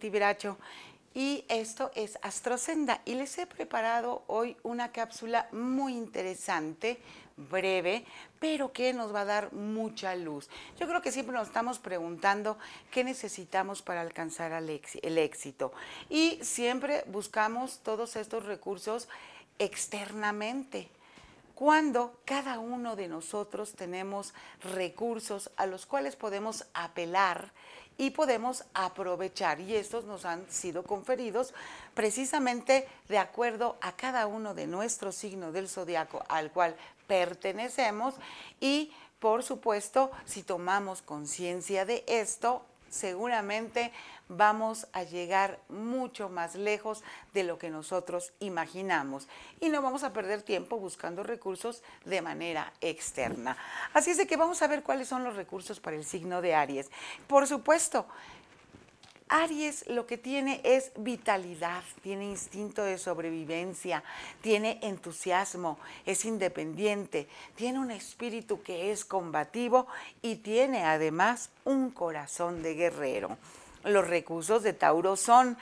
tibiracho y esto es Astrosenda y les he preparado hoy una cápsula muy interesante, breve, pero que nos va a dar mucha luz. Yo creo que siempre nos estamos preguntando qué necesitamos para alcanzar el éxito y siempre buscamos todos estos recursos externamente, cuando cada uno de nosotros tenemos recursos a los cuales podemos apelar y podemos aprovechar. Y estos nos han sido conferidos precisamente de acuerdo a cada uno de nuestros signos del zodiaco al cual pertenecemos y por supuesto, si tomamos conciencia de esto, seguramente vamos a llegar mucho más lejos de lo que nosotros imaginamos y no vamos a perder tiempo buscando recursos de manera externa. Así es de que vamos a ver cuáles son los recursos para el signo de Aries. Por supuesto, Aries lo que tiene es vitalidad, tiene instinto de sobrevivencia, tiene entusiasmo, es independiente, tiene un espíritu que es combativo y tiene además un corazón de guerrero. Los recursos de Tauro son,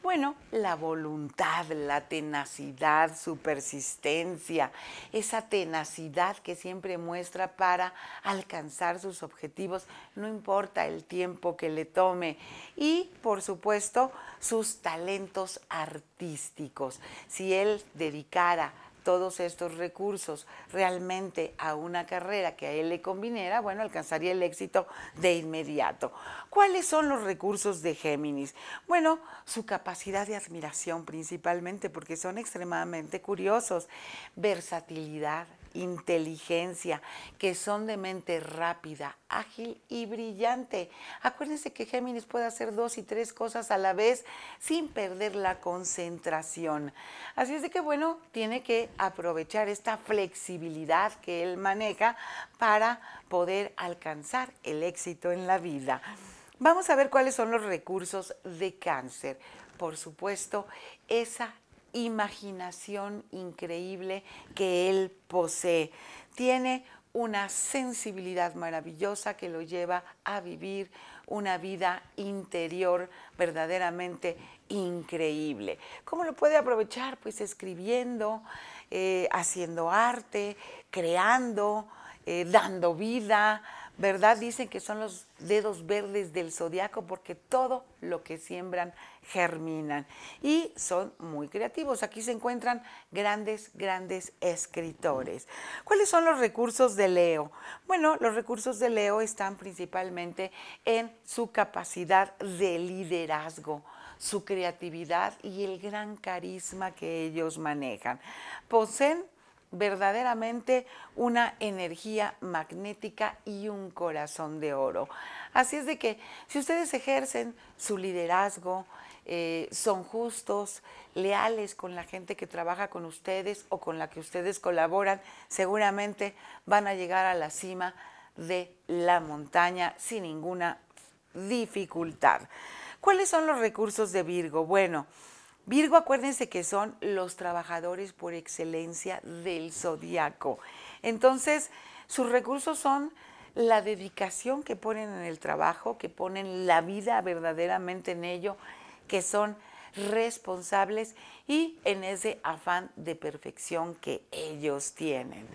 bueno, la voluntad, la tenacidad, su persistencia, esa tenacidad que siempre muestra para alcanzar sus objetivos, no importa el tiempo que le tome. Y, por supuesto, sus talentos artísticos. Si él dedicara todos estos recursos realmente a una carrera que a él le conviniera, bueno, alcanzaría el éxito de inmediato. ¿Cuáles son los recursos de Géminis? Bueno, su capacidad de admiración principalmente, porque son extremadamente curiosos, versatilidad, inteligencia, que son de mente rápida, ágil y brillante. Acuérdense que Géminis puede hacer dos y tres cosas a la vez sin perder la concentración. Así es de que, bueno, tiene que aprovechar esta flexibilidad que él maneja para poder alcanzar el éxito en la vida. Vamos a ver cuáles son los recursos de cáncer. Por supuesto, esa imaginación increíble que él posee. Tiene una sensibilidad maravillosa que lo lleva a vivir una vida interior verdaderamente increíble. ¿Cómo lo puede aprovechar? Pues escribiendo, eh, haciendo arte, creando, eh, dando vida, ¿verdad? Dicen que son los dedos verdes del zodiaco porque todo lo que siembran germinan y son muy creativos. Aquí se encuentran grandes, grandes escritores. ¿Cuáles son los recursos de Leo? Bueno, los recursos de Leo están principalmente en su capacidad de liderazgo su creatividad y el gran carisma que ellos manejan. Poseen verdaderamente una energía magnética y un corazón de oro. Así es de que si ustedes ejercen su liderazgo, eh, son justos, leales con la gente que trabaja con ustedes o con la que ustedes colaboran, seguramente van a llegar a la cima de la montaña sin ninguna dificultad. ¿Cuáles son los recursos de Virgo? Bueno, Virgo, acuérdense que son los trabajadores por excelencia del zodiaco. Entonces, sus recursos son la dedicación que ponen en el trabajo, que ponen la vida verdaderamente en ello, que son responsables y en ese afán de perfección que ellos tienen.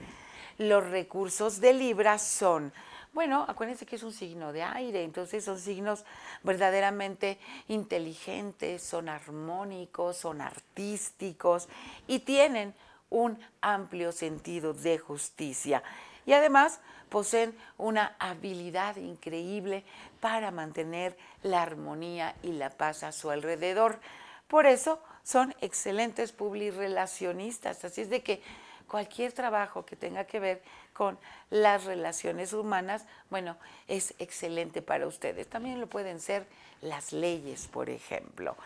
Los recursos de Libra son bueno, acuérdense que es un signo de aire, entonces son signos verdaderamente inteligentes, son armónicos, son artísticos y tienen un amplio sentido de justicia. Y además poseen una habilidad increíble para mantener la armonía y la paz a su alrededor. Por eso son excelentes publirelacionistas. Así es de que cualquier trabajo que tenga que ver con las relaciones humanas, bueno, es excelente para ustedes. También lo pueden ser las leyes, por ejemplo.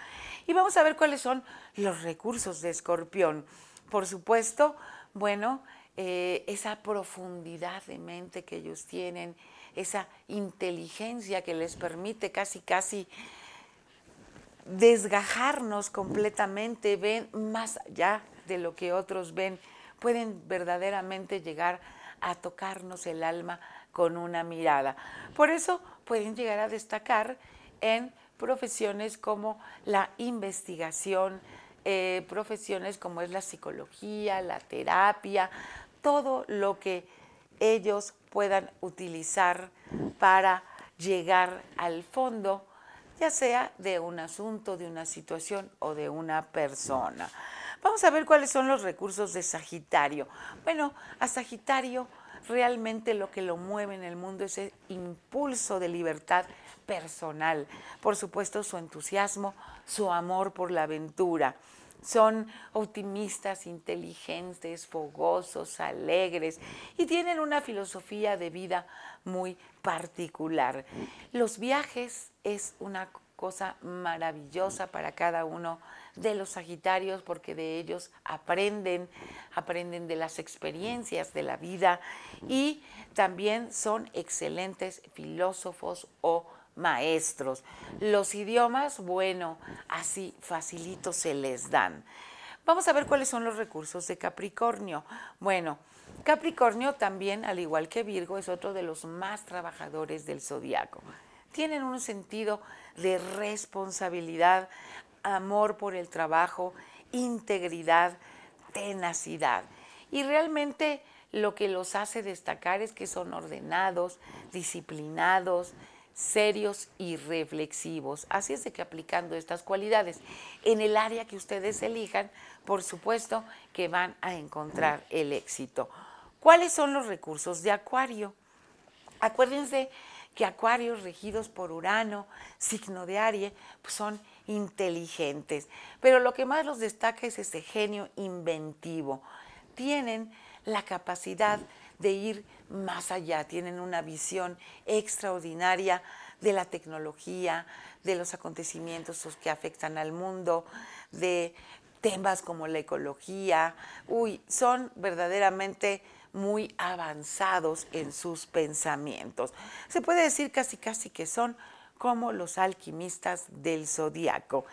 Y vamos a ver cuáles son los recursos de Escorpión. Por supuesto, bueno, eh, esa profundidad de mente que ellos tienen, esa inteligencia que les permite casi, casi desgajarnos completamente, ven más allá de lo que otros ven pueden verdaderamente llegar a tocarnos el alma con una mirada. Por eso pueden llegar a destacar en profesiones como la investigación, eh, profesiones como es la psicología, la terapia, todo lo que ellos puedan utilizar para llegar al fondo, ya sea de un asunto, de una situación o de una persona. Vamos a ver cuáles son los recursos de Sagitario. Bueno, a Sagitario realmente lo que lo mueve en el mundo es el impulso de libertad personal. Por supuesto, su entusiasmo, su amor por la aventura. Son optimistas, inteligentes, fogosos, alegres y tienen una filosofía de vida muy particular. Los viajes es una cosa maravillosa para cada uno de los Sagitarios, porque de ellos aprenden, aprenden de las experiencias de la vida y también son excelentes filósofos o maestros. Los idiomas, bueno, así facilito se les dan. Vamos a ver cuáles son los recursos de Capricornio. Bueno, Capricornio también, al igual que Virgo, es otro de los más trabajadores del zodiaco tienen un sentido de responsabilidad, amor por el trabajo, integridad, tenacidad. Y realmente lo que los hace destacar es que son ordenados, disciplinados, serios y reflexivos. Así es de que aplicando estas cualidades en el área que ustedes elijan, por supuesto que van a encontrar el éxito. ¿Cuáles son los recursos de Acuario? Acuérdense que acuarios regidos por Urano, signo de Aries, pues son inteligentes. Pero lo que más los destaca es ese genio inventivo. Tienen la capacidad de ir más allá, tienen una visión extraordinaria de la tecnología, de los acontecimientos que afectan al mundo, de temas como la ecología. Uy, son verdaderamente muy avanzados en sus pensamientos. Se puede decir casi casi que son como los alquimistas del zodiaco.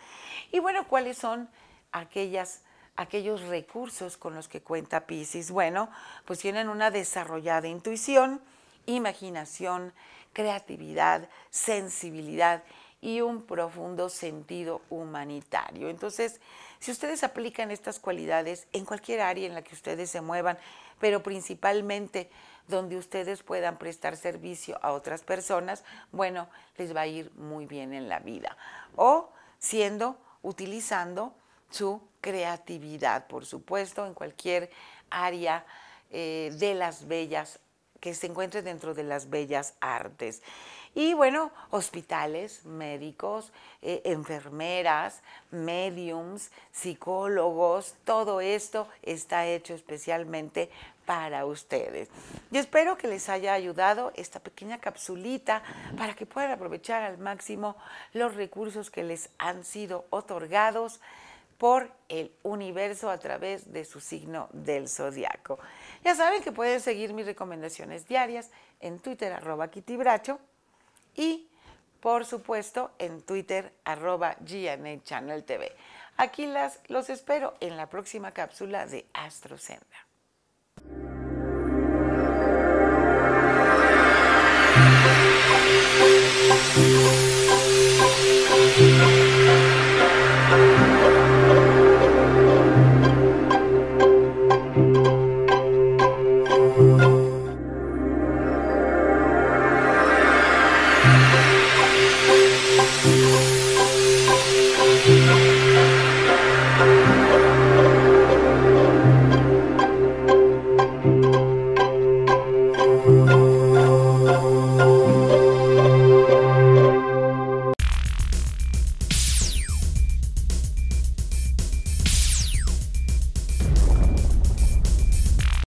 Y bueno, ¿cuáles son aquellos recursos con los que cuenta Pisces? Bueno, pues tienen una desarrollada intuición, imaginación, creatividad, sensibilidad y un profundo sentido humanitario. Entonces, si ustedes aplican estas cualidades en cualquier área en la que ustedes se muevan, pero principalmente donde ustedes puedan prestar servicio a otras personas, bueno, les va a ir muy bien en la vida. O siendo, utilizando su creatividad, por supuesto, en cualquier área eh, de las bellas que se encuentre dentro de las bellas artes. Y bueno, hospitales, médicos, eh, enfermeras, mediums, psicólogos, todo esto está hecho especialmente para ustedes. Yo espero que les haya ayudado esta pequeña capsulita para que puedan aprovechar al máximo los recursos que les han sido otorgados por el universo a través de su signo del zodiaco. Ya saben que pueden seguir mis recomendaciones diarias en Twitter arroba Bracho, y por supuesto en Twitter arroba GNA Channel TV. Aquí las, los espero en la próxima cápsula de AstroSenda.